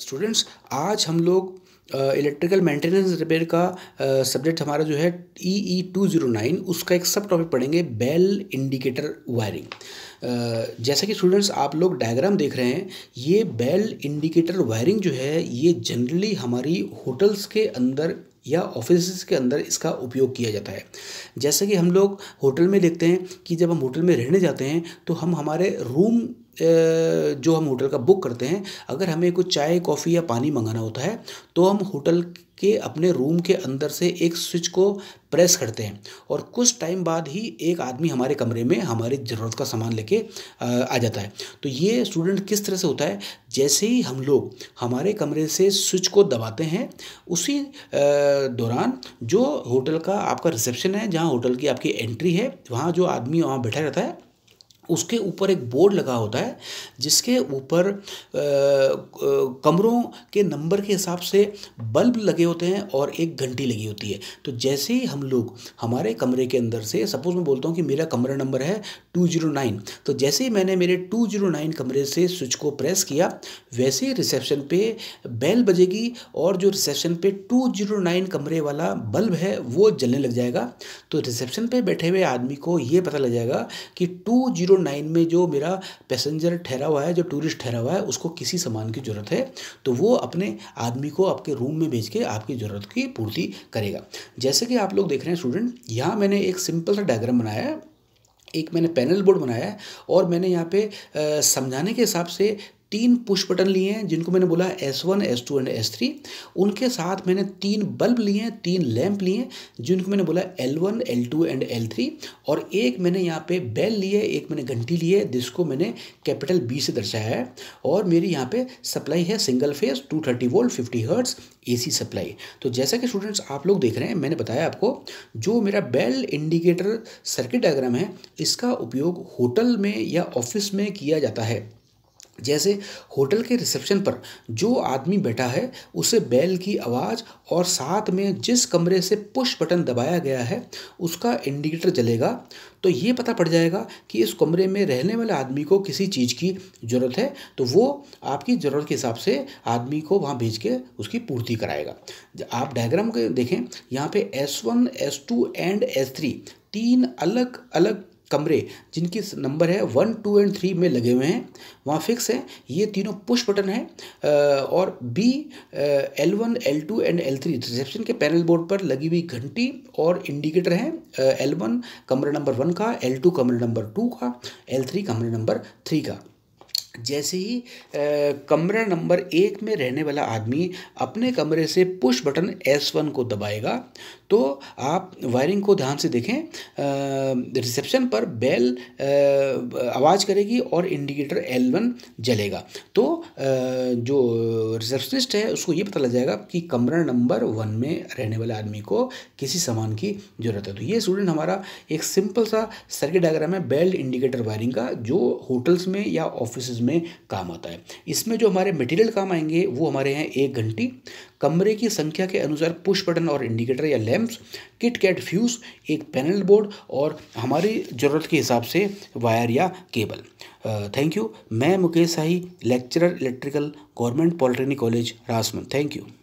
students आज हम लोग इलेक्ट्रिकल मेंटेनेंस रिपेयर का सब्जेक्ट हमारा जो है E E two zero nine उसका एक सब टॉपिक पढ़ेंगे बेल इंडिकेटर वायरिंग uh, जैसा कि स्टूडेंट्स आप लोग डायग्राम देख रहे हैं ये बेल इंडिकेटर वायरिंग जो है ये जनरली हमारी होटल्स के अंदर या ऑफिस के अंदर इसका उपयोग किया जाता है जैसे कि हम लोग होटल में देखते हैं कि जब हम होटल में रहने जाते हैं तो हम हमारे रूम जो हम होटल का बुक करते हैं अगर हमें कुछ चाय कॉफ़ी या पानी मंगाना होता है तो हम होटल के अपने रूम के अंदर से एक स्विच को प्रेस करते हैं और कुछ टाइम बाद ही एक आदमी हमारे कमरे में हमारी ज़रूरत का सामान लेके आ जाता है तो ये स्टूडेंट किस तरह से होता है जैसे ही हम लोग हमारे कमरे से स्विच को दबाते हैं उसी दौरान जो होटल का आपका रिसेप्शन है जहाँ होटल की आपकी एंट्री है वहाँ जो आदमी वहाँ बैठा रहता है उसके ऊपर एक बोर्ड लगा होता है जिसके ऊपर कमरों के नंबर के हिसाब से बल्ब लगे होते हैं और एक घंटी लगी होती है तो जैसे ही हम लोग हमारे कमरे के अंदर से सपोज़ मैं बोलता हूँ कि मेरा कमरा नंबर है टू जीरो नाइन तो जैसे ही मैंने मेरे टू जीरो नाइन कमरे से स्विच को प्रेस किया वैसे ही रिसेप्शन पे बेल बजेगी और जो रिसेप्शन पे टू जीरो नाइन कमरे वाला बल्ब है वो जलने लग जाएगा तो रिसेप्शन पे बैठे हुए आदमी को ये पता लग जाएगा कि टू जीरो नाइन में जो मेरा पैसेंजर ठहरा हुआ है जो टूरिस्ट ठहरा हुआ है उसको किसी सामान की ज़रूरत है तो वो अपने आदमी को आपके रूम में भेज के आपकी ज़रूरत की पूर्ति करेगा जैसे कि आप लोग देख रहे हैं स्टूडेंट यहाँ मैंने एक सिंपल सा डायग्राम बनाया है एक मैंने पैनल बोर्ड बनाया है और मैंने यहाँ पे समझाने के हिसाब से तीन पुश बटन लिए हैं जिनको मैंने बोला S one S two and S three उनके साथ मैंने तीन बल्ब लिए हैं तीन लैंप लिए हैं जिनको मैंने बोला L one L two and L three और एक मैंने यहाँ पे बेल लिए एक मैंने घंटी लिए जिसको मैंने कैपिटल बी से दर्शाया है और मेरी यहाँ पे सप्लाई है single phase two thirty volt fifty hertz C supply तो जैसा कि स्टूडेंट्स आप लोग देख रहे हैं मैंने बताया आपको जो मेरा बेल इंडिकेटर सर्किट डायग्राम है इसका उपयोग होटल में या ऑफिस में किया जाता है जैसे होटल के रिसेप्शन पर जो आदमी बैठा है उसे बैल की आवाज़ और साथ में जिस कमरे से पुश बटन दबाया गया है उसका इंडिकेटर जलेगा तो ये पता पड़ जाएगा कि इस कमरे में रहने वाले आदमी को किसी चीज़ की ज़रूरत है तो वो आपकी ज़रूरत के हिसाब से आदमी को वहाँ भेज के उसकी पूर्ति कराएगा आप डायग्राम के देखें यहाँ पे एस टू एंड थ्री तीन अलग अलग कमरे जिनकी नंबर है वन टू एंड थ्री में लगे हुए हैं वहाँ फिक्स हैं ये तीनों पुश बटन हैं और B L one L two and L three reception के पैनल बोर्ड पर लगी हुई घंटी और इंडिकेटर हैं एल वन कमरा नंबर वन का एल टू कमरे नंबर टू का एल थ्री कमरे नंबर थ्री का जैसे ही कमरा नंबर एक में रहने वाला आदमी अपने कमरे से पुश बटन एस वन को दबाएगा तो आप वायरिंग को ध्यान से देखें रिसेप्शन पर बेल आवाज़ करेगी और इंडिकेटर एल वन जलेगा तो जो रिसेप्शनिस्ट है उसको ये पता लग जाएगा कि कमरा नंबर वन में रहने वाले आदमी को किसी सामान की ज़रूरत है तो ये स्टूडेंट हमारा एक सिंपल सा सर्किट डायग्राम है बेल्ट इंडिकेटर वायरिंग का जो होटल्स में या ऑफिस में काम आता है इसमें जो हमारे मटेरियल काम आएंगे वो हमारे हैं एक घंटी कमरे की संख्या के अनुसार पुश बटन और इंडिकेटर या लैंप्स किट कैट फ्यूज़ एक पैनल बोर्ड और हमारी ज़रूरत के हिसाब से वायर या केबल थैंक यू मैं Mukesh Sahi lecturer electrical government polytechnic college Rasmand thank you